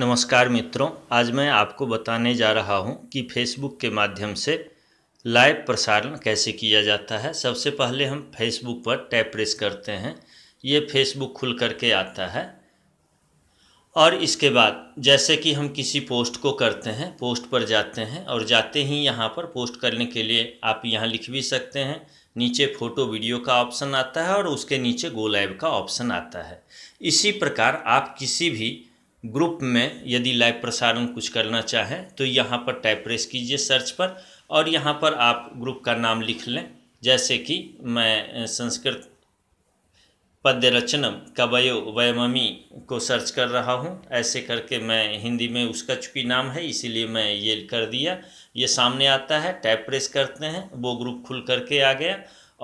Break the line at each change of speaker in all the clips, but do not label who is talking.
नमस्कार मित्रों आज मैं आपको बताने जा रहा हूं कि फेसबुक के माध्यम से लाइव प्रसारण कैसे किया जाता है सबसे पहले हम फेसबुक पर टैप प्रेस करते हैं ये फेसबुक खुल करके आता है और इसके बाद जैसे कि हम किसी पोस्ट को करते हैं पोस्ट पर जाते हैं और जाते ही यहाँ पर पोस्ट करने के लिए आप यहाँ लिख भी सकते हैं नीचे फ़ोटो वीडियो का ऑप्शन आता है और उसके नीचे गो लाइव का ऑप्शन आता है इसी प्रकार आप किसी भी ग्रुप में यदि लाइव प्रसारण कुछ करना चाहें तो यहाँ पर टाइप प्रेस कीजिए सर्च पर और यहाँ पर आप ग्रुप का नाम लिख लें जैसे कि मैं संस्कृत पद्य रचनम कवयो वयममी को सर्च कर रहा हूँ ऐसे करके मैं हिंदी में उसका चुकी नाम है इसीलिए मैं ये कर दिया ये सामने आता है टाइप प्रेस करते हैं वो ग्रुप खुल करके आ गया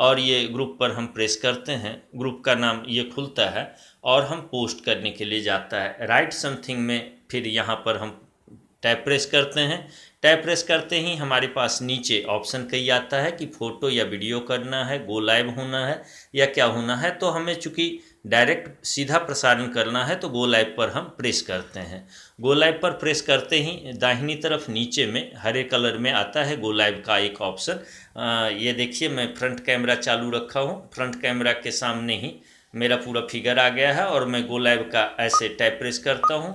और ये ग्रुप पर हम प्रेस करते हैं ग्रुप का नाम ये खुलता है और हम पोस्ट करने के लिए जाता है राइट समथिंग में फिर यहाँ पर हम टैप प्रेस करते हैं टैप प्रेस करते ही हमारे पास नीचे ऑप्शन कई आता है कि फ़ोटो या वीडियो करना है गो लाइव होना है या क्या होना है तो हमें चूँकि डायरेक्ट सीधा प्रसारण करना है तो गो लाइव पर हम प्रेस करते हैं गो लाइव पर प्रेस करते ही दाहिनी तरफ नीचे में हरे कलर में आता है गो लाइव का एक ऑप्शन ये देखिए मैं फ्रंट कैमरा चालू रखा हूँ फ्रंट कैमरा के सामने ही मेरा पूरा फिगर आ गया है और मैं गो लाइव का ऐसे टैप प्रेस करता हूँ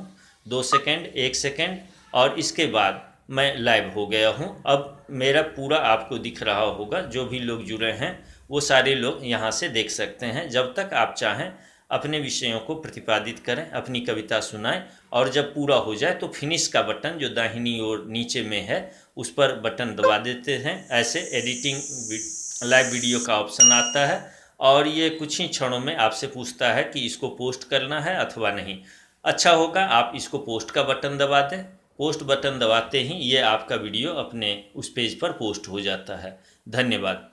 दो सेकेंड एक सेकेंड और इसके बाद मैं लाइव हो गया हूँ अब मेरा पूरा आपको दिख रहा होगा जो भी लोग जुड़े हैं वो सारे लोग यहाँ से देख सकते हैं जब तक आप चाहें अपने विषयों को प्रतिपादित करें अपनी कविता सुनाएं और जब पूरा हो जाए तो फिनिश का बटन जो दाहिनी ओर नीचे में है उस पर बटन दबा देते हैं ऐसे एडिटिंग लाइव वीडियो का ऑप्शन आता है और ये कुछ ही क्षणों में आपसे पूछता है कि इसको पोस्ट करना है अथवा नहीं अच्छा होगा आप इसको पोस्ट का बटन दबा दें पोस्ट बटन दबाते ही ये आपका वीडियो अपने उस पेज पर पोस्ट हो जाता है धन्यवाद